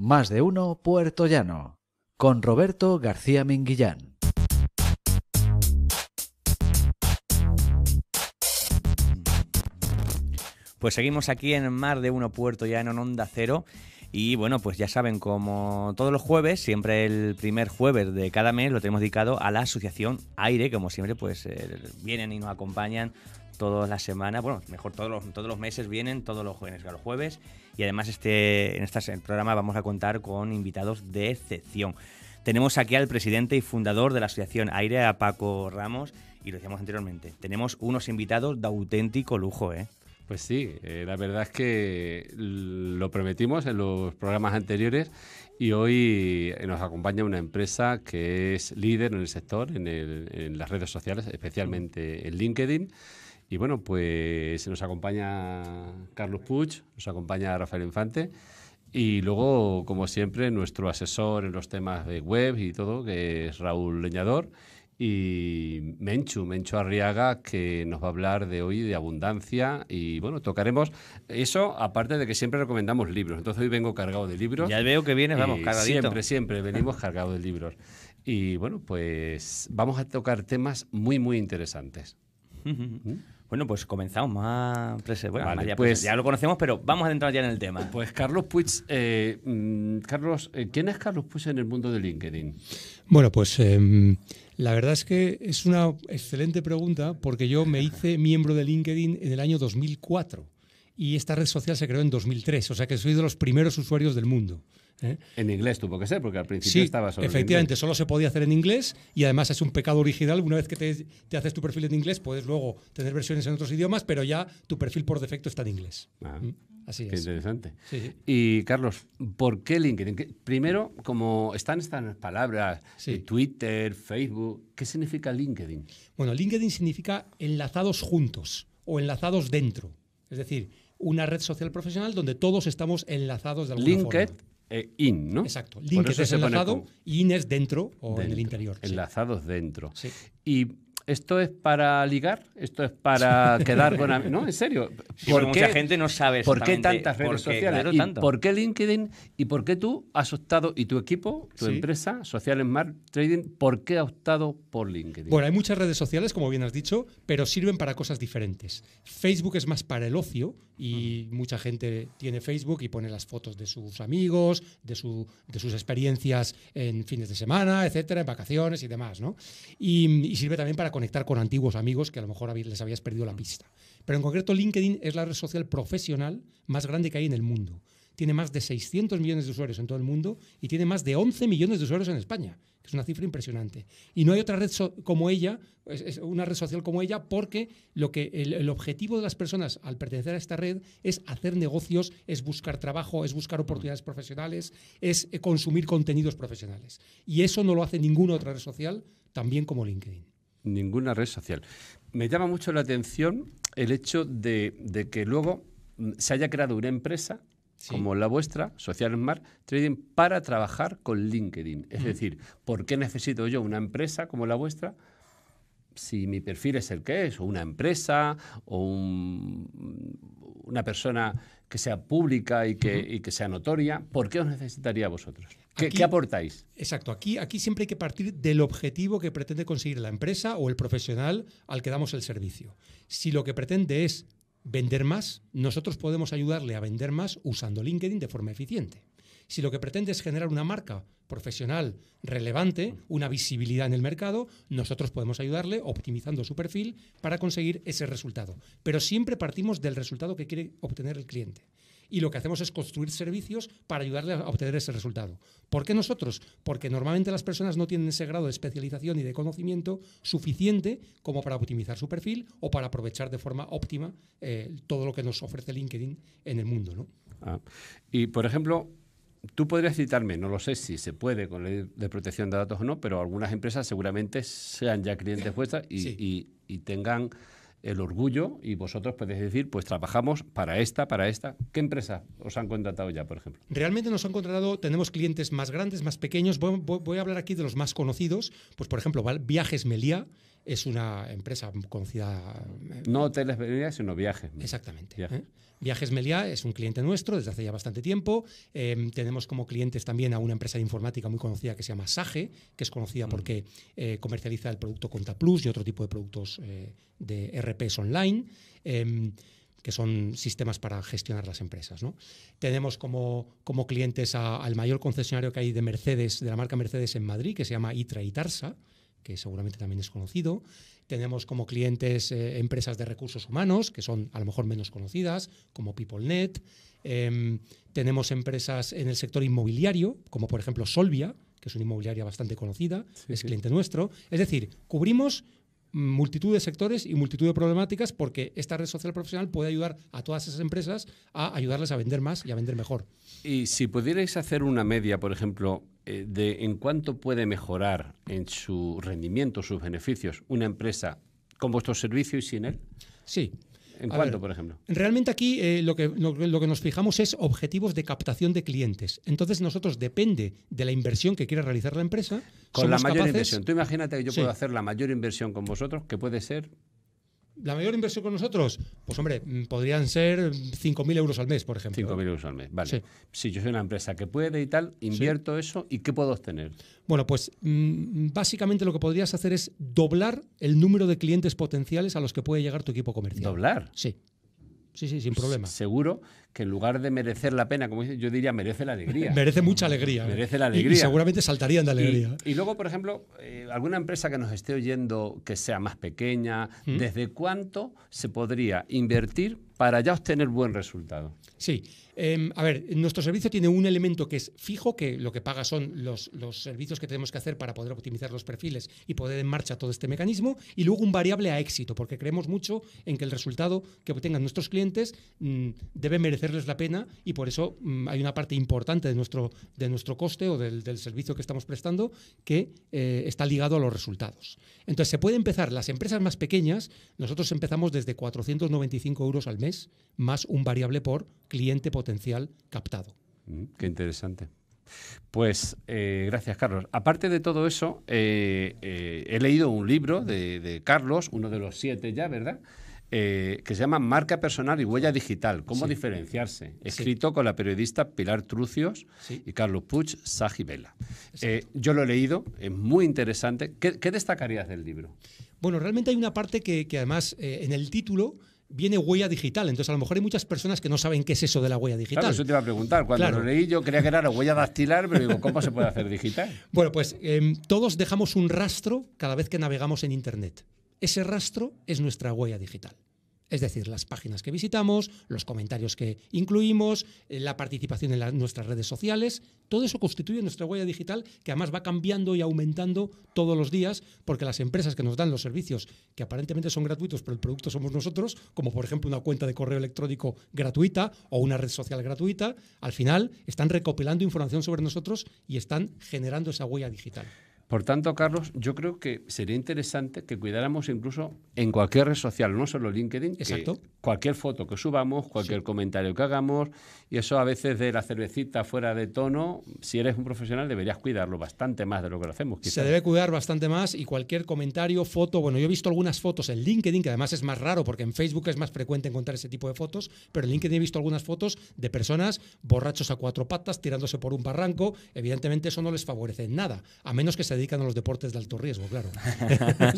Más de uno Puerto Llano, con Roberto García Minguillán. Pues seguimos aquí en Más de uno Puerto Llano en Onda Cero. Y bueno, pues ya saben, como todos los jueves, siempre el primer jueves de cada mes lo tenemos dedicado a la asociación Aire, como siempre, pues eh, vienen y nos acompañan todas las semanas, bueno, mejor todos los, todos los meses vienen, todos los jueves, los jueves y además este, en este programa vamos a contar con invitados de excepción. Tenemos aquí al presidente y fundador de la asociación Aire, a Paco Ramos, y lo decíamos anteriormente, tenemos unos invitados de auténtico lujo, ¿eh? Pues sí, eh, la verdad es que lo prometimos en los programas anteriores y hoy nos acompaña una empresa que es líder en el sector, en, en las redes sociales, especialmente en LinkedIn y bueno, pues se nos acompaña Carlos Puch, nos acompaña Rafael Infante y luego, como siempre, nuestro asesor en los temas de web y todo, que es Raúl Leñador, y Menchu, Menchu Arriaga, que nos va a hablar de hoy de abundancia y bueno, tocaremos eso, aparte de que siempre recomendamos libros. Entonces hoy vengo cargado de libros. Ya veo que vienes, vamos, cargadito. Siempre, siempre venimos cargados de libros. Y bueno, pues vamos a tocar temas muy, muy interesantes. ¿Mm? Bueno, pues comenzamos más. Bueno, pues, ya lo conocemos, pero vamos a entrar ya en el tema. Pues Carlos Puig, eh, mm, Carlos, eh, ¿quién es Carlos Puig en el mundo de LinkedIn? Bueno, pues em, la verdad es que es una excelente pregunta porque yo me hice miembro de LinkedIn en el año 2004 y esta red social se creó en 2003, o sea que soy de los primeros usuarios del mundo. ¿eh? En inglés tuvo que ser, porque al principio estaba solo. Efectivamente, en inglés. solo se podía hacer en inglés y además es un pecado original. Una vez que te, haces tu perfil en inglés, puedes luego tener versiones en otros idiomas, pero ya tu perfil por defecto está en inglés. Ah, mm, así es. Qué interesante. Y Carlos, ¿por qué LinkedIn? Primero, como están estas palabras, Twitter, Facebook, ¿qué significa LinkedIn? Bueno, LinkedIn significa enlazados juntos o enlazados dentro. Es decir, una red social profesional donde todos estamos enlazados de alguna forma. Eh, ¿no? Exacto. Linkedin es enlazado y in es dentro o en el interior. Enlazados dentro. Sí. Y esto es para ligar, esto es para quedar con amigos. No, en serio. Porque mucha gente no sabe ¿Por qué tantas redes sociales? ¿Por qué LinkedIn? ¿Y por qué tú has optado, y tu equipo, tu empresa, Social Smart Trading, por qué ha optado por LinkedIn? Bueno, hay muchas redes sociales, como bien has dicho, pero sirven para cosas diferentes. Facebook es más para el ocio y mucha gente tiene Facebook y pone las fotos de sus amigos, de, su, de sus experiencias en fines de semana, etcétera, en vacaciones y demás, ¿no? Y, y sirve también para conectar con antiguos amigos que a lo mejor les habías perdido la pista. Pero en concreto LinkedIn es la red social profesional más grande que hay en el mundo. Tiene más de 600 millones de usuarios en todo el mundo y tiene más de 11 millones de usuarios en España, que es una cifra impresionante. Y no hay otra red como ella, una red social como ella, porque lo que el objetivo de las personas al pertenecer a esta red es hacer negocios, es buscar trabajo, es buscar oportunidades profesionales, es eh, consumir contenidos profesionales. Y eso no lo hace ninguna otra red social, también como LinkedIn ninguna red social. Me llama mucho la atención el hecho de, que luego mm, se haya creado una empresa como la vuestra, Social Smart Trading, para trabajar con LinkedIn. Es decir, ¿por qué necesito yo una empresa como la vuestra si mi perfil es el que es, o una empresa, o una persona que sea pública y que, sea notoria, ¿por qué os necesitaría vosotros? ¿Qué, aportáis? Exacto, aquí siempre hay que partir del objetivo que pretende conseguir la empresa o el profesional al que damos el servicio. Si lo que pretende es vender más, nosotros podemos ayudarle a vender más usando LinkedIn de forma eficiente. Si lo que pretende es generar una marca profesional relevante, una visibilidad en el mercado, nosotros podemos ayudarle optimizando su perfil para conseguir ese resultado. Pero siempre partimos del resultado que quiere obtener el cliente y lo que hacemos es construir servicios para ayudarle a obtener ese resultado. ¿Por qué nosotros? Porque normalmente las personas no tienen ese grado de especialización y de conocimiento suficiente como para optimizar su perfil o para aprovechar de forma óptima eh, todo lo que nos ofrece LinkedIn en el mundo. Ah, y, por ejemplo, tú podrías citarme, no lo sé si se puede con la ley de protección de datos o no, pero algunas empresas seguramente sean ya clientes vuestras y, tengan el orgullo y vosotros podéis decir, pues trabajamos para esta, para esta. ¿Qué empresa os han contratado ya, por ejemplo? Realmente nos han contratado, tenemos clientes más grandes, más pequeños. Voy, a hablar aquí de los más conocidos. Pues, por ejemplo, Viajes Melía es una empresa conocida. Eh, no hoteles sino viajes. Exactamente. ¿eh? Viajes. Meliá es un cliente nuestro desde hace ya bastante tiempo. Em, tenemos como clientes también a una empresa de informática muy conocida que se llama Sage, que es conocida mm. porque eh, comercializa el producto ContaPlus y otro tipo de productos de RPs online em, que son sistemas para gestionar las empresas. ¿no? Tenemos como, como clientes al mayor concesionario que hay de Mercedes, de la marca Mercedes en Madrid, que se llama ITRA y Tarsa, que seguramente también es conocido. Tenemos como clientes eh, empresas de recursos humanos, que son a lo mejor menos conocidas, como PeopleNet. Em, tenemos empresas en el sector inmobiliario, como por ejemplo Solvia, que es una inmobiliaria bastante conocida, es cliente nuestro. Es decir, cubrimos multitud de sectores y multitud de problemáticas porque esta red social profesional puede ayudar a todas esas empresas a ayudarles a vender más y a vender mejor. Y si pudierais hacer una media, por ejemplo, eh, de en cuánto puede mejorar en su rendimiento, sus beneficios, una empresa con vuestro servicio y sin él. Sí, ¿En cuánto, por ejemplo? Realmente aquí eh, lo, que, lo, que nos fijamos es objetivos de captación de clientes. Entonces nosotros depende de la inversión que quiera realizar la empresa. Con la mayor inversión. Tú imagínate que yo puedo hacer la mayor inversión con vosotros, que puede ser ¿La mayor inversión con nosotros? Pues hombre, mm, podrían ser 5.000 euros al mes, por ejemplo. 5.000 euros al mes, vale. Si yo soy una empresa que puede y tal, invierto eso y ¿qué puedo obtener? Bueno, pues mm, básicamente lo que podrías hacer es doblar el número de clientes potenciales a los que puede llegar tu equipo comercial. ¿Doblar? Sí. Sí, sí, sin problema. Seguro que en lugar de merecer la pena, como dice, yo diría merece la alegría. merece mucha alegría. ¿eh? Merece la alegría. Y, seguramente saltarían de alegría. Y, luego, por ejemplo, eh, alguna empresa que nos esté oyendo que sea más pequeña, ¿Mm? ¿desde cuánto se podría invertir para ya obtener buen resultado? Sí. Em, a ver, nuestro servicio tiene un elemento que es fijo, que lo que paga son los, servicios que tenemos que hacer para poder optimizar los perfiles y poder en marcha todo este mecanismo, y luego un variable a éxito, porque creemos mucho en que el resultado que obtengan nuestros clientes mm, debe merecer merecerles la pena y por eso mm, hay una parte importante de nuestro, de nuestro coste o del, servicio que estamos prestando que eh, está ligado a los resultados. Entonces se puede empezar, las empresas más pequeñas, nosotros empezamos desde 495 euros al mes, más un variable por cliente potencial captado. Mm, qué interesante. Pues eh, gracias, Carlos. Aparte de todo eso, eh, he leído un libro de, Carlos, uno de los siete ya, ¿verdad? Eh, que se llama Marca Personal y Huella Digital, cómo diferenciarse, escrito con la periodista Pilar Trucios y Carlos Puig Sajibela. Vela. Eh, yo lo he leído, es muy interesante. ¿Qué, destacarías del libro? Bueno, realmente hay una parte que, además eh, en el título viene huella digital. Entonces, a lo mejor hay muchas personas que no saben qué es eso de la huella digital. Claro, eso te iba a preguntar. Cuando lo leí, yo creía que era la huella dactilar, pero digo, ¿cómo se puede hacer digital? Bueno, pues em, todos dejamos un rastro cada vez que navegamos en Internet. Ese rastro es nuestra huella digital. Es decir, las páginas que visitamos, los comentarios que incluimos, eh, la participación en nuestras redes sociales, todo eso constituye nuestra huella digital que además va cambiando y aumentando todos los días porque las empresas que nos dan los servicios que aparentemente son gratuitos pero el producto somos nosotros, como por ejemplo una cuenta de correo electrónico gratuita o una red social gratuita, al final están recopilando información sobre nosotros y están generando esa huella digital. Por tanto, Carlos, yo creo que sería interesante que cuidáramos incluso en cualquier red social, no solo LinkedIn, Que cualquier foto que subamos, cualquier comentario que hagamos, y eso a veces de la cervecita fuera de tono, si eres un profesional deberías cuidarlo bastante más de lo que lo hacemos. Se debe cuidar bastante más y cualquier comentario, foto, bueno, yo he visto algunas fotos en LinkedIn, que además es más raro porque en Facebook es más frecuente encontrar ese tipo de fotos, pero en LinkedIn he visto algunas fotos de personas borrachos a cuatro patas, tirándose por un barranco, evidentemente eso no les favorece en nada, a menos que se dedican a los deportes de alto riesgo, claro.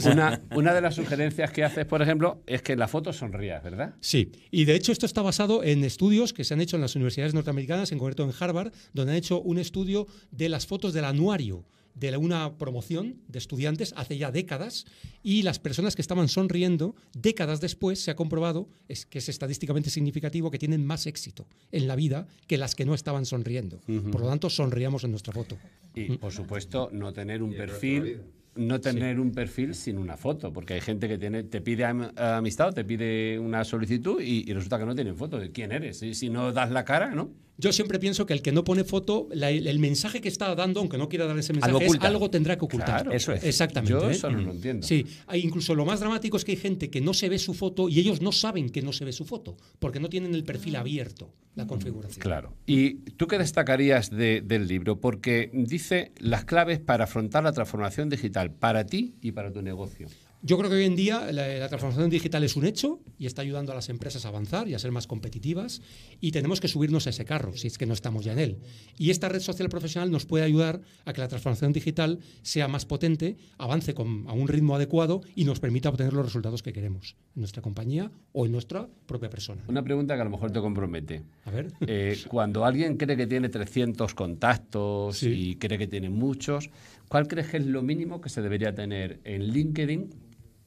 una, de las sugerencias que haces, por ejemplo, es que las la foto sonrías, ¿verdad? Sí, y de hecho esto está basado en estudios que se han hecho en las universidades norteamericanas, en concreto en Harvard, donde han hecho un estudio de las fotos del anuario de una promoción de estudiantes hace ya décadas y las personas que estaban sonriendo, décadas después se ha comprobado, es que es estadísticamente significativo, que tienen más éxito en la vida que las que no estaban sonriendo. Por lo tanto, sonriamos en nuestra foto. Y, por supuesto, no tener un perfil no tener un perfil sin una foto, porque hay gente que tiene, te pide amistad te pide una solicitud y, resulta que no tienen foto de quién eres. si no das la cara, ¿no? Yo siempre pienso que el que no pone foto, el, mensaje que está dando, aunque no quiera dar ese mensaje, algo, es, algo tendrá que ocultar. Claro, eso es. Exactamente. Yo ¿eh? eso no lo entiendo. Sí, incluso lo más dramático es que hay gente que no se ve su foto y ellos no saben que no se ve su foto, porque no tienen el perfil abierto, la configuración. Claro. ¿Y tú qué destacarías del libro? Porque dice las claves para afrontar la transformación digital para ti y para tu negocio? Yo creo que hoy en día la, transformación digital es un hecho y está ayudando a las empresas a avanzar y a ser más competitivas y tenemos que subirnos a ese carro, si es que no estamos ya en él. Y esta red social profesional nos puede ayudar a que la transformación digital sea más potente, avance a un ritmo adecuado y nos permita obtener los resultados que queremos en nuestra compañía o en nuestra propia persona. Una pregunta que a lo mejor te compromete. A ver. Eh, cuando alguien cree que tiene 300 contactos y cree que tiene muchos, ¿Cuál crees que es lo mínimo que se debería tener en LinkedIn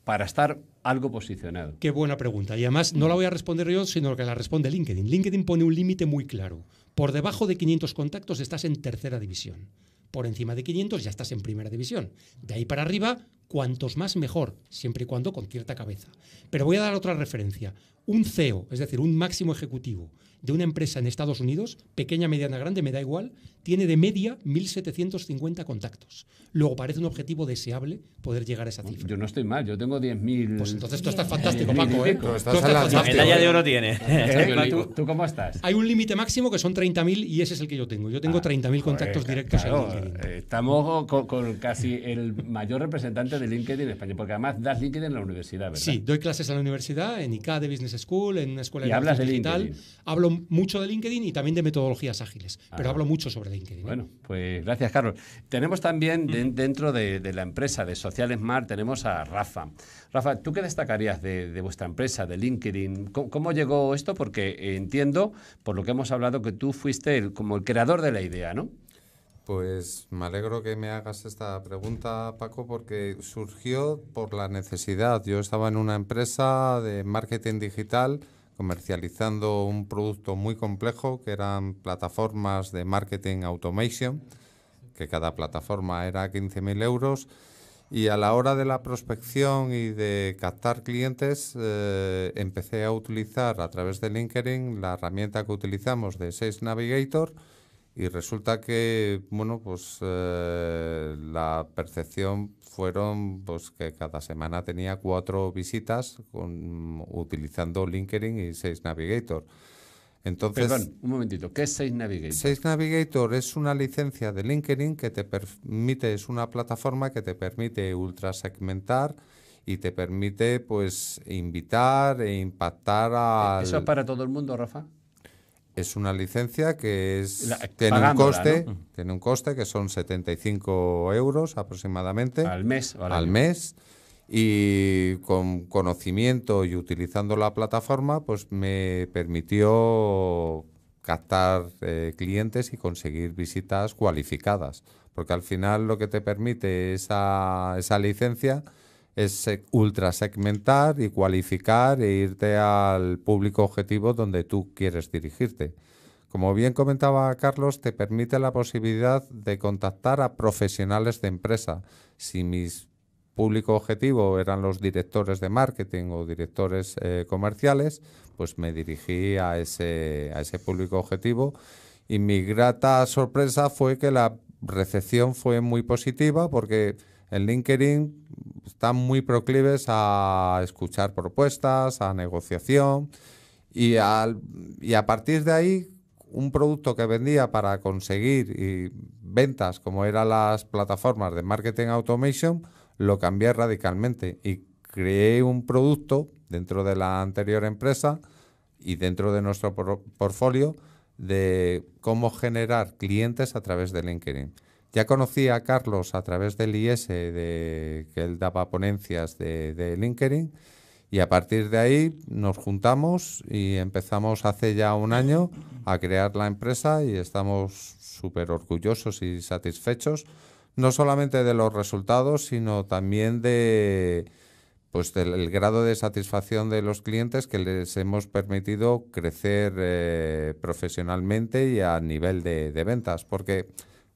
para estar algo posicionado? Qué buena pregunta. Y además no la voy a responder yo, sino que la responde LinkedIn. LinkedIn pone un límite muy claro. Por debajo de 500 contactos estás en tercera división. Por encima de 500 ya estás en primera división. De ahí para arriba, cuantos más mejor, siempre y cuando con cierta cabeza. Pero voy a dar otra referencia. Un CEO, es decir, un máximo ejecutivo de una empresa en Estados Unidos, pequeña, mediana, grande, me da igual, tiene de media 1.750 contactos. Luego parece un objetivo deseable poder llegar a esa cifra. Yo no estoy mal, yo tengo 10.000. Pues entonces tú estás fantástico, Paco. ¿eh? Tú estás la medalla de oro tiene. ¿Tú, cómo estás? Hay un límite máximo que son 30.000 y ese es el que yo tengo. Yo tengo 30.000 ah, contactos directos. Eh, estamos con casi el mayor representante de LinkedIn en España, porque además das LinkedIn en la universidad, ¿verdad? Sí, doy clases en la universidad, en ICA de Business School, en una escuela ¿Y hablas de LinkedIn. Hablo mucho de LinkedIn y también de metodologías ágiles, ah. pero hablo mucho sobre LinkedIn. ¿eh? Bueno, pues gracias, Carlos. Tenemos también mm. dentro de, la empresa de Social Smart, tenemos a Rafa. Rafa, ¿tú qué destacarías de, vuestra empresa, de LinkedIn? ¿Cómo, ¿Cómo, llegó esto? Porque entiendo, por lo que hemos hablado, que tú fuiste el, como el creador de la idea, ¿no? Pues me alegro que me hagas esta pregunta, Paco, porque surgió por la necesidad. Yo estaba en una empresa de marketing digital comercializando un producto muy complejo que eran plataformas de marketing automation, que cada plataforma era 15.000 euros. Y a la hora de la prospección y de captar clientes, eh, empecé a utilizar a través de LinkedIn la herramienta que utilizamos de Sales Navigator y resulta que, bueno, pues eh, la percepción fueron pues, que cada semana tenía cuatro visitas con, utilizando LinkedIn y 6 Navigator. Entonces, Perdón, un momentito, ¿qué es Sales Navigator? Sales Navigator es una licencia de LinkedIn que te permite, es una plataforma que te permite ultra segmentar y te permite pues invitar e impactar eh, a... ¿Eso es para todo el mundo, Rafa? Es una licencia que es tiene un coste, mm. tiene un coste que son 75 euros aproximadamente al mes, al, mes y con conocimiento y utilizando la plataforma, pues me permitió captar eh, clientes y conseguir visitas cualificadas, porque al final lo que te permite esa, esa licencia es ultra segmentar y cualificar e irte al público objetivo donde tú quieres dirigirte. Como bien comentaba Carlos, te permite la posibilidad de contactar a profesionales de empresa. Si mis público objetivo eran los directores de marketing o directores eh, comerciales, pues me dirigí a ese, a ese público objetivo y mi grata sorpresa fue que la recepción fue muy positiva porque en LinkedIn están muy proclives a escuchar propuestas, a negociación y, y a partir de ahí un producto que vendía para conseguir ventas como eran las plataformas de marketing automation, lo cambié radicalmente y creé un producto dentro de la anterior empresa y dentro de nuestro portfolio de cómo generar clientes a través de LinkedIn. Ya conocí a Carlos a través del IS, de, que él daba ponencias de, de LinkedIn, y a partir de ahí nos juntamos y empezamos hace ya un año a crear la empresa y estamos súper orgullosos y satisfechos, no solamente de los resultados, sino también de pues del grado de satisfacción de los clientes que les hemos permitido crecer eh, profesionalmente y a nivel de, de ventas. Porque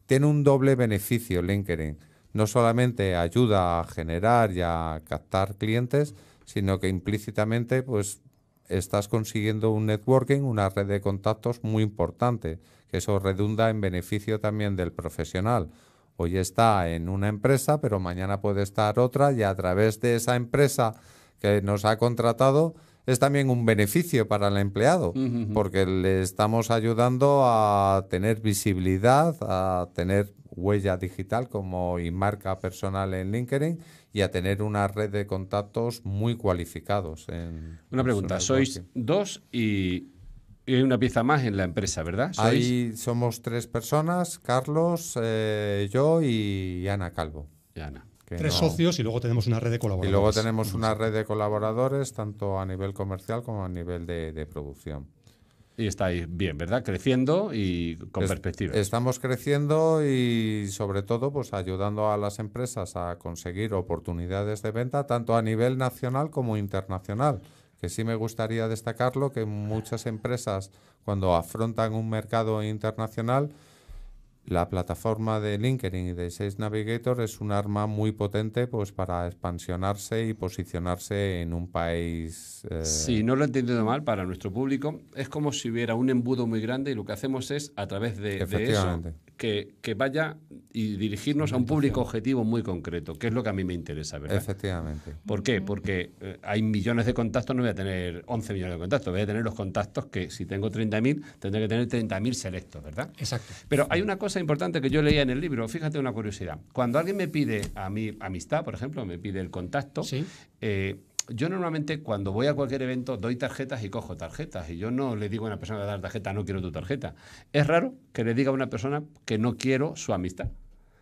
tiene un doble beneficio LinkedIn. No solamente ayuda a generar y a captar clientes, sino que implícitamente pues estás consiguiendo un networking, una red de contactos muy importante, que eso redunda en beneficio también del profesional. Hoy está en una empresa, pero mañana puede estar otra y a través de esa empresa que nos ha contratado es también un beneficio para el empleado, porque le estamos ayudando a tener visibilidad, a tener huella digital como y marca personal en LinkedIn y a tener una red de contactos muy cualificados. una pregunta, sois dos y, hay una pieza más en la empresa, ¿verdad? somos tres personas, Carlos, eh, yo y Ana Calvo. Ana. Tres socios y luego tenemos una red de colaboradores. Y luego tenemos una red de colaboradores, tanto a nivel comercial como a nivel de, producción. Y está ahí bien, ¿verdad? Creciendo y con perspectiva. Estamos creciendo y sobre todo pues ayudando a las empresas a conseguir oportunidades de venta tanto a nivel nacional como internacional. Que sí me gustaría destacarlo que muchas empresas cuando afrontan un mercado internacional la plataforma de LinkedIn y de Sales Navigator es un arma muy potente pues, para expansionarse y posicionarse en un país. Eh, si no lo he entendido mal, para nuestro público es como si hubiera un embudo muy grande y lo que hacemos es, a través de, eso, que, vaya y dirigirnos a un público objetivo muy concreto, que es lo que a mí me interesa, ¿verdad? Efectivamente. ¿Por qué? Porque eh, hay millones de contactos, no voy a tener 11 millones de contactos, voy a tener los contactos que si tengo 30.000, tendré que tener 30.000 selectos, ¿verdad? Exacto. Pero hay una cosa importante que yo leía en el libro, fíjate una curiosidad. Cuando alguien me pide a mi amistad, por ejemplo, me pide el contacto, eh, yo normalmente cuando voy a cualquier evento doy tarjetas y cojo tarjetas. Y yo no le digo a una persona que dar tarjeta, no quiero tu tarjeta. Es raro que le diga a una persona que no quiero su amistad.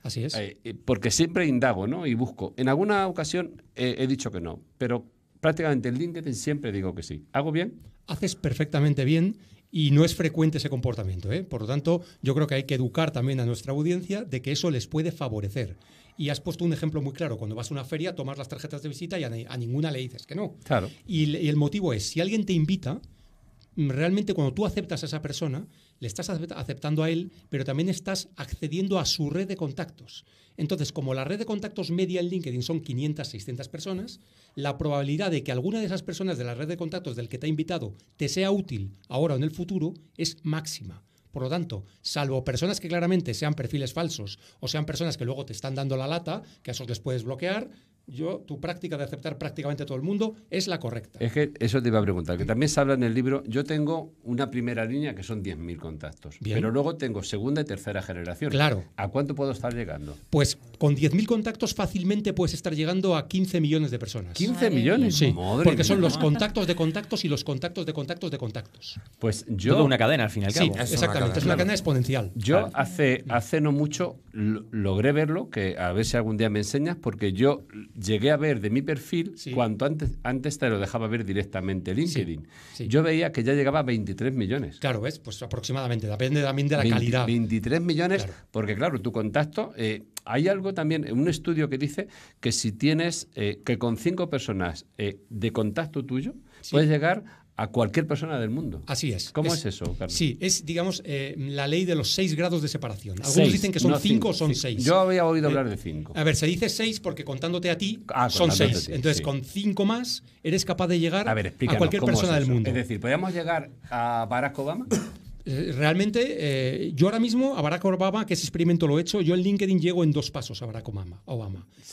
Así es. Eh, porque siempre indago, ¿no? Y busco. En alguna ocasión eh, he dicho que no, pero prácticamente en LinkedIn siempre digo que sí. ¿Hago bien? Haces perfectamente bien y no es frecuente ese comportamiento. ¿eh? Por lo tanto, yo creo que hay que educar también a nuestra audiencia de que eso les puede favorecer. Y has puesto un ejemplo muy claro. Cuando vas a una feria, tomas las tarjetas de visita y a, ninguna le dices que no. Claro. y el motivo es, si alguien te invita, mm, realmente cuando tú aceptas a esa persona, le estás aceptando a él, pero también estás accediendo a su red de contactos. Entonces, como la red de contactos media en LinkedIn son 500, 600 personas, la probabilidad de que alguna de esas personas de la red de contactos del que te ha invitado te sea útil ahora o en el futuro es máxima. Por lo tanto, salvo personas que claramente sean perfiles falsos o sean personas que luego te están dando la lata, que a esos les puedes bloquear, yo, tu práctica de aceptar prácticamente a todo el mundo es la correcta. Es que eso te iba a preguntar, que también se habla en el libro, yo tengo una primera línea que son 10.000 contactos, pero luego tengo segunda y tercera generación. Claro. ¿A cuánto puedo estar llegando? Pues con 10.000 contactos fácilmente puedes estar llegando a 15 millones de personas. ¿15 millones? Sí, porque son los contactos de contactos y los contactos de contactos de contactos. Pues yo... una cadena al final. Sí, exactamente, es una cadena exponencial. Yo hace, hace no mucho logré verlo, que a ver si algún día me enseñas, porque yo llegué a ver de mi perfil cuanto antes, antes te lo dejaba ver directamente LinkedIn. Yo veía que ya llegaba a 23 millones. Claro, ¿ves? Pues aproximadamente, depende también de la calidad. 23 millones, porque claro, tu contacto... Eh, hay algo también, un estudio que dice que si tienes, eh, que con cinco personas eh, de contacto tuyo, puedes llegar a cualquier persona del mundo. Así es. ¿Cómo es, eso, Carlos? Sí, es, digamos, eh, la ley de los seis grados de separación. Algunos dicen que son cinco, o son seis. Yo había oído eh, hablar de cinco. A ver, se dice seis porque contándote a ti ah, pues son seis. Entonces, con cinco más, eres capaz de llegar a, cualquier persona del mundo. Es decir, ¿podríamos llegar a Barack Obama? Realmente, eh, yo ahora mismo a Barack Obama, que ese experimento lo he hecho, yo en LinkedIn llego en dos pasos a Barack Obama.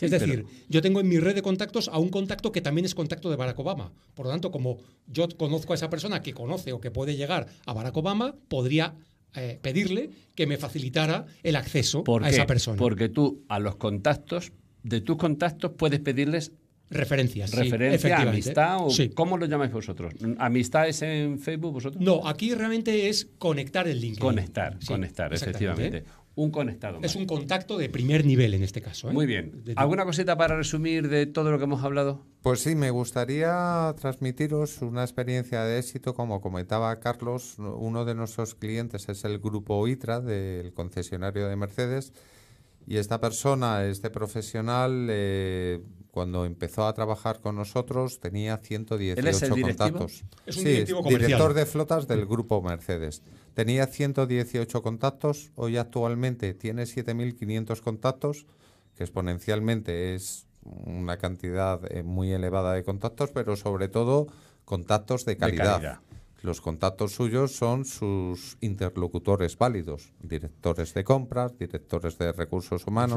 es decir, yo tengo en mi red de contactos a un contacto que también es contacto de Barack Obama. Por lo tanto, como yo conozco a esa persona que conoce o que puede llegar a Barack Obama, podría eh, pedirle que me facilitara el acceso a esa persona. Porque tú a los contactos, de tus contactos, puedes pedirles Referencias. amistad o ¿cómo lo llamáis vosotros? ¿Amistad es en Facebook vosotros? No, aquí realmente es conectar el link. Conectar, conectar, efectivamente. Un conectado. Es un contacto de primer nivel en este caso. ¿eh? Muy bien. ¿Alguna cosita para resumir de todo lo que hemos hablado? Pues sí, me gustaría transmitiros una experiencia de éxito. Como comentaba Carlos, uno de nuestros clientes es el grupo ITRA del concesionario de Mercedes y esta persona, este profesional, eh, cuando empezó a trabajar con nosotros tenía 118 contactos. ¿Es sí, director de flotas del grupo Mercedes. Tenía 118 contactos, hoy actualmente tiene 7.500 contactos, que exponencialmente es una cantidad eh, muy elevada de contactos, pero sobre todo contactos De calidad. Los contactos suyos son sus interlocutores válidos, directores de compras, directores de recursos humanos,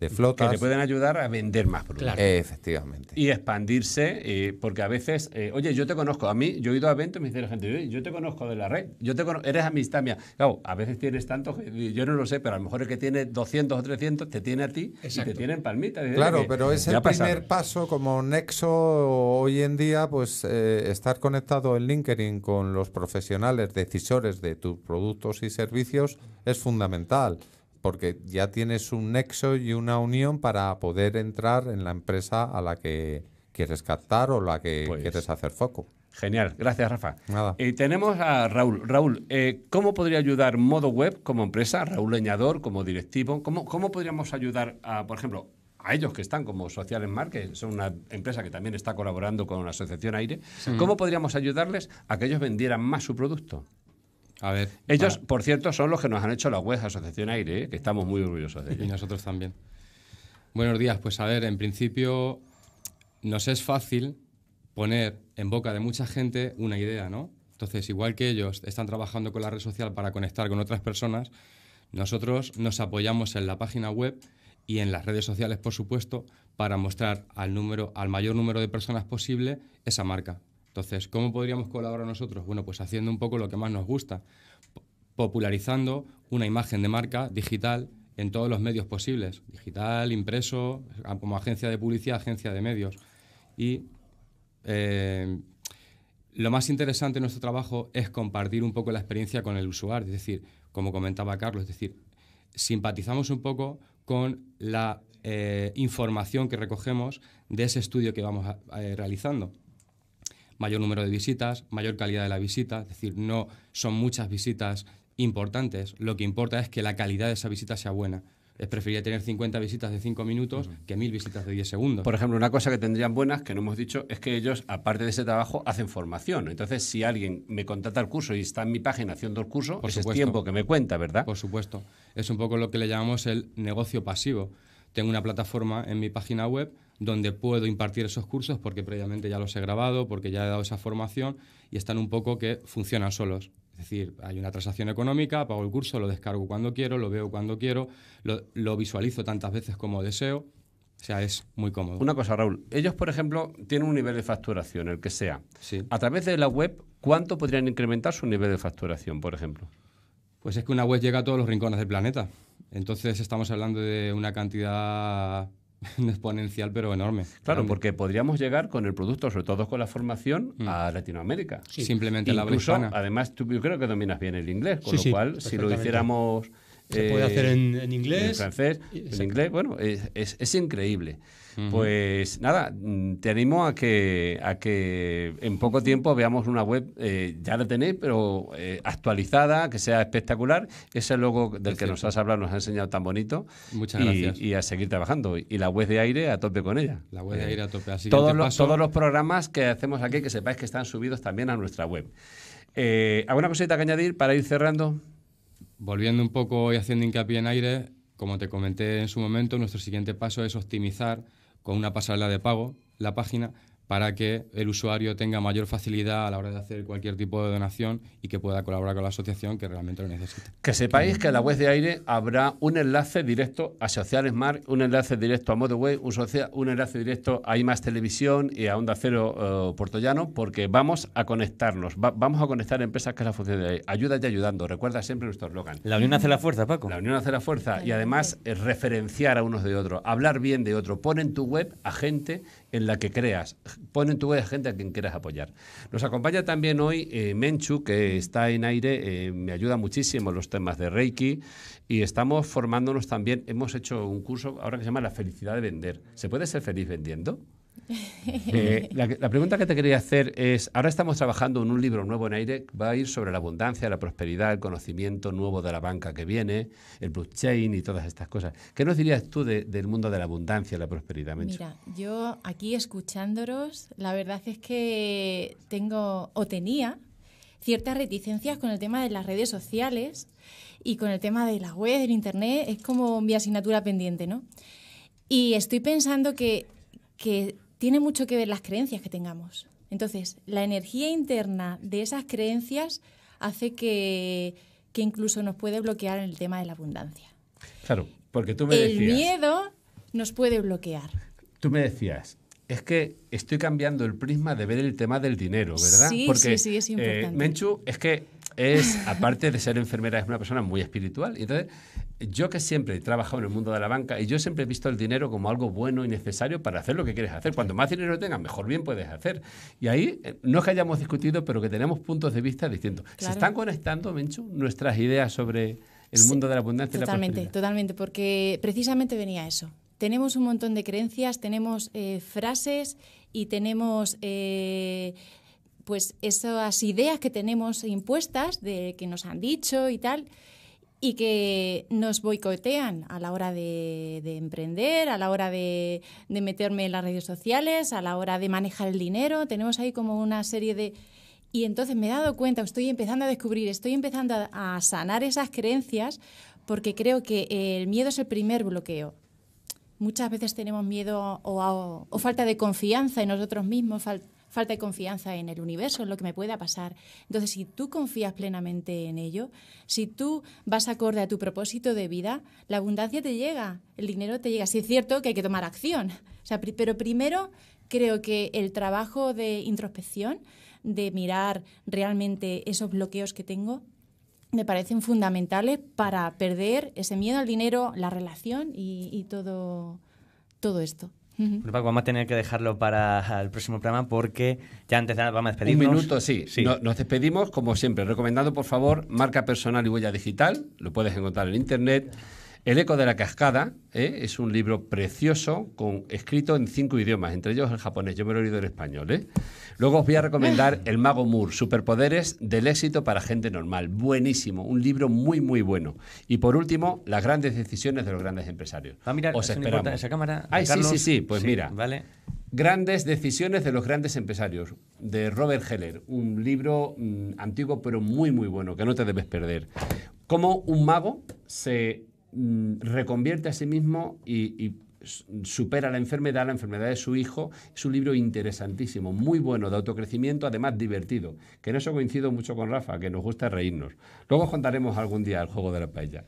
de flotas. Que te pueden ayudar a vender más Efectivamente. Y expandirse, eh, porque a veces, eh, oye, yo te conozco, a mí, yo he ido a eventos y me dice la gente, oye, yo te conozco de la red, yo te eres amistad mía. a veces tienes tantos, yo no lo sé, pero a lo mejor es que tiene 200 o 300 te tiene a ti y te tienen palmita. Claro, pero es el primer paso como nexo hoy en día, pues eh, estar conectado en LinkedIn con con los profesionales decisores de tus productos y servicios es fundamental, porque ya tienes un nexo y una unión para poder entrar en la empresa a la que quieres captar o la que pues quieres hacer foco. Genial, gracias Rafa. Nada. Y eh, tenemos a Raúl. Raúl, eh, ¿cómo podría ayudar Modo Web como empresa, Raúl Leñador como directivo? ¿Cómo, cómo podríamos ayudar, a, por ejemplo, a ellos que están como Social en Mar, son una empresa que también está colaborando con la Asociación Aire, ¿cómo podríamos ayudarles a que ellos vendieran más su producto? A ver. Ellos, por cierto, son los que nos han hecho la web Asociación Aire, ¿eh? que estamos muy orgullosos de ellos. Y nosotros también. Buenos días, pues a ver, en principio nos es fácil poner en boca de mucha gente una idea, ¿no? Entonces, igual que ellos están trabajando con la red social para conectar con otras personas, nosotros nos apoyamos en la página web y en las redes sociales, por supuesto, para mostrar al, número, al mayor número de personas posible esa marca. Entonces, ¿cómo podríamos colaborar nosotros? Bueno, pues haciendo un poco lo que más nos gusta, popularizando una imagen de marca digital en todos los medios posibles, digital, impreso, como agencia de publicidad, agencia de medios. Y eh, lo más interesante en nuestro trabajo es compartir un poco la experiencia con el usuario, es decir, como comentaba Carlos, es decir, simpatizamos un poco con la eh, información que recogemos de ese estudio que vamos eh, realizando. Mayor número de visitas, mayor calidad de la visita, es decir, no son muchas visitas importantes, lo que importa es que la calidad de esa visita sea buena es tener 50 visitas de 5 minutos que 1000 visitas de 10 segundos. Por ejemplo, una cosa que tendrían buenas, que no hemos dicho, es que ellos, aparte de ese trabajo, hacen formación. Entonces, si alguien me contrata el curso y está en mi página haciendo el curso, es tiempo que me cuenta, ¿verdad? Por supuesto. Es un poco lo que le llamamos el negocio pasivo. Tengo una plataforma en mi página web donde puedo impartir esos cursos porque previamente ya los he grabado, porque ya he dado esa formación y están un poco que funcionan solos. Es decir, hay una transacción económica, pago el curso, lo descargo cuando quiero, lo veo cuando quiero, lo, visualizo tantas veces como deseo. O sea, es muy cómodo. Una cosa, Raúl. Ellos, por ejemplo, tienen un nivel de facturación, el que sea. A través de la web, ¿cuánto podrían incrementar su nivel de facturación, por ejemplo? Pues es que una web llega a todos los rincones del planeta. Entonces estamos hablando de una cantidad exponencial, pero enorme. Claro, porque podríamos llegar con el producto, sobre todo con la formación, mm. a Latinoamérica. Simplemente la habla Además, tú, yo creo que dominas bien el inglés, con lo cual, si lo hiciéramos. Se puede hacer eh, en, inglés. En francés, en inglés. Bueno, es, es, es increíble. Pues nada, mm, te animo a que, a que en poco tiempo veamos una web, eh, ya la tenéis, pero eh, actualizada, que sea espectacular. Ese logo del que nos has hablado, nos ha enseñado tan bonito. Muchas gracias. Y a seguir trabajando. Y la web de aire a tope con ella. La web de eh, aire a tope. Así todos, los, todos los programas que hacemos aquí, que sepáis que están subidos también a nuestra web. ¿Alguna cosita que añadir para ir cerrando? Volviendo un poco y haciendo hincapié en aire, como te comenté en su momento, nuestro siguiente paso es optimizar con una pasarela de pago la página para que el usuario tenga mayor facilidad a la hora de hacer cualquier tipo de donación y que pueda colaborar con la asociación que realmente lo necesita. Que sepáis que en la web de aire habrá un enlace directo a Social Smart, un enlace directo a Modeway, un, enlace directo a IMAX Televisión y a Onda Cero eh, Portollano, porque vamos a conectarnos, vamos a conectar empresas que es la función de ahí. Ayuda y ayudando, recuerda siempre nuestro slogan. La unión hace la fuerza, Paco. La unión hace la fuerza y además eh, referenciar a unos de otros, hablar bien de otro. Pon en tu web a gente en la que creas. Pon en tu web gente a quien quieras apoyar. Nos acompaña también hoy eh, Menchu, que está en aire, eh, me ayuda muchísimo en los temas de Reiki y estamos formándonos también. Hemos hecho un curso ahora que se llama La felicidad de vender. ¿Se puede ser feliz vendiendo? Eh, la, pregunta que te quería hacer es, ahora estamos trabajando en un libro nuevo en aire, va a ir sobre la abundancia, la prosperidad, el conocimiento nuevo de la banca que viene, el blockchain y todas estas cosas. ¿Qué nos dirías tú del mundo de la abundancia, la prosperidad? Mencho? Mira, yo aquí escuchándolos, la verdad es que tengo o tenía ciertas reticencias con el tema de las redes sociales y con el tema de la web, del Internet, es como mi asignatura pendiente, ¿no? Y estoy pensando que, que tiene mucho que ver las creencias que tengamos. Entonces, la energía interna de esas creencias hace que, incluso nos puede bloquear el tema de la abundancia. Claro, porque tú me decías... El miedo nos puede bloquear. Tú me decías, es que estoy cambiando el prisma de ver el tema del dinero, ¿verdad? Sí, Porque, sí, sí, es eh, importante. Menchu es que es, aparte de ser enfermera, es una persona muy espiritual. y Entonces, yo que siempre he trabajado en el mundo de la banca y yo siempre he visto el dinero como algo bueno y necesario para hacer lo que quieres hacer. Cuanto más dinero tengas, mejor bien puedes hacer. Y ahí eh, no es que hayamos discutido, pero que tenemos puntos de vista distintos. ¿Se están conectando, Menchu, nuestras ideas sobre el mundo de la abundancia y la Totalmente, porque precisamente venía eso. Tenemos un montón de creencias, tenemos eh, frases y tenemos... Eh, pues esas ideas que tenemos impuestas de que nos han dicho y tal, y que nos boicotean a la hora de, emprender, a la hora de, meterme en las redes sociales, a la hora de manejar el dinero. Tenemos ahí como una serie de... Y entonces me he dado cuenta, estoy empezando a descubrir, estoy empezando a, sanar esas creencias porque creo que el miedo es el primer bloqueo. Muchas veces tenemos miedo o, falta de confianza en nosotros mismos, falta de confianza en el universo, en lo que me pueda pasar. Entonces, si tú confías plenamente en ello, si tú vas acorde a tu propósito de vida, la abundancia te llega, el dinero te llega. Sí es cierto que hay que tomar acción, pero primero creo que el trabajo de introspección, de mirar realmente esos bloqueos que tengo, me parecen fundamentales para perder ese miedo al dinero, la relación y, y todo, todo esto vamos a tener que dejarlo para el próximo programa porque ya antes de nada vamos a despedirnos. Un minuto, sí. Nos, nos, despedimos, como siempre, recomendando por favor marca personal y huella digital. Lo puedes encontrar en internet. El eco de la cascada ¿eh? es un libro precioso, escrito en cinco idiomas, entre ellos el japonés. Yo me lo he leído en español. ¿eh? Luego os voy a recomendar ah. El Mago Moore, Superpoderes del éxito para gente normal. Buenísimo, un libro muy, muy bueno. Y por último, Las grandes decisiones de los grandes empresarios. Va ah, a mirar, os esperamos. esa cámara. Ay, sí, sí, sí, pues mira. Vale. Grandes decisiones de los grandes empresarios, de Robert Heller, un libro mm, antiguo pero muy, muy bueno, que no te debes perder. Cómo un mago se Mm, reconvierte a sí mismo y, supera la enfermedad, la enfermedad de su hijo. Es un libro interesantísimo, muy bueno, de autocrecimiento, además divertido. Que en eso coincido mucho con Rafa, que nos gusta reírnos. Luego contaremos algún día el juego de la paella.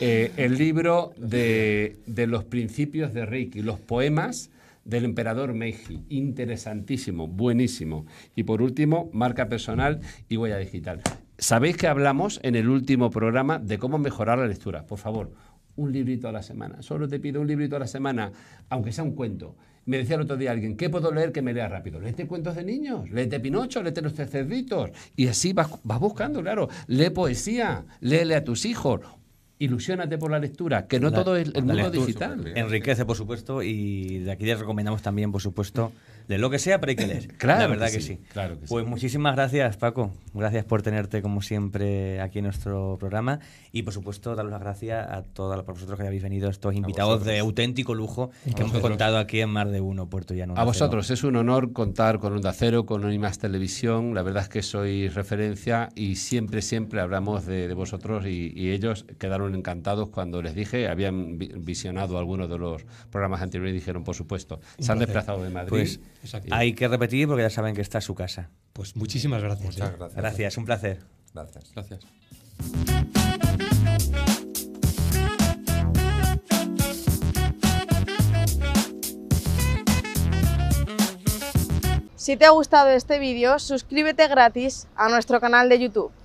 Eh, el libro de, de, los principios de Reiki, los poemas del emperador Meiji, interesantísimo, buenísimo. Y por último, marca personal y huella digital. Sabéis que hablamos en el último programa de cómo mejorar la lectura. Por favor, un librito a la semana. Solo te pido un librito a la semana, aunque sea un cuento. Me decía el otro día alguien, ¿qué puedo leer que me lea rápido? Léete cuentos de niños, léete Pinocho, léete Los Cerditos. Y así vas, vas buscando, claro. Lee poesía, léele a tus hijos ilusiónate por la lectura, que no todo es el mundo digital. Enriquece, por supuesto, y de aquí les recomendamos también, por supuesto, de lo que sea, pero hay que leer. claro. La verdad que, sí. pues muchísimas gracias, Paco. Gracias por tenerte, como siempre, aquí en nuestro programa. Y, por supuesto, dar las gracias a todos vosotros que habéis venido, estos invitados de auténtico lujo que hemos contado aquí en Mar de Uno, Puerto Llano. A vosotros, es un honor contar con Onda Cero, con Unimas Televisión. La verdad es que sois referencia y siempre, siempre hablamos de, vosotros y ellos quedaron encantados cuando les dije, habían visionado algunos de los programas anteriores y dijeron, por supuesto, se han desplazado de Madrid. Pues hay que repetir porque ya saben que está su casa. Pues muchísimas gracias. Muchas gracias. ¿eh? Gracias, gracias. un placer. Gracias. Gracias. Si te ha gustado este vídeo, suscríbete gratis a nuestro canal de YouTube.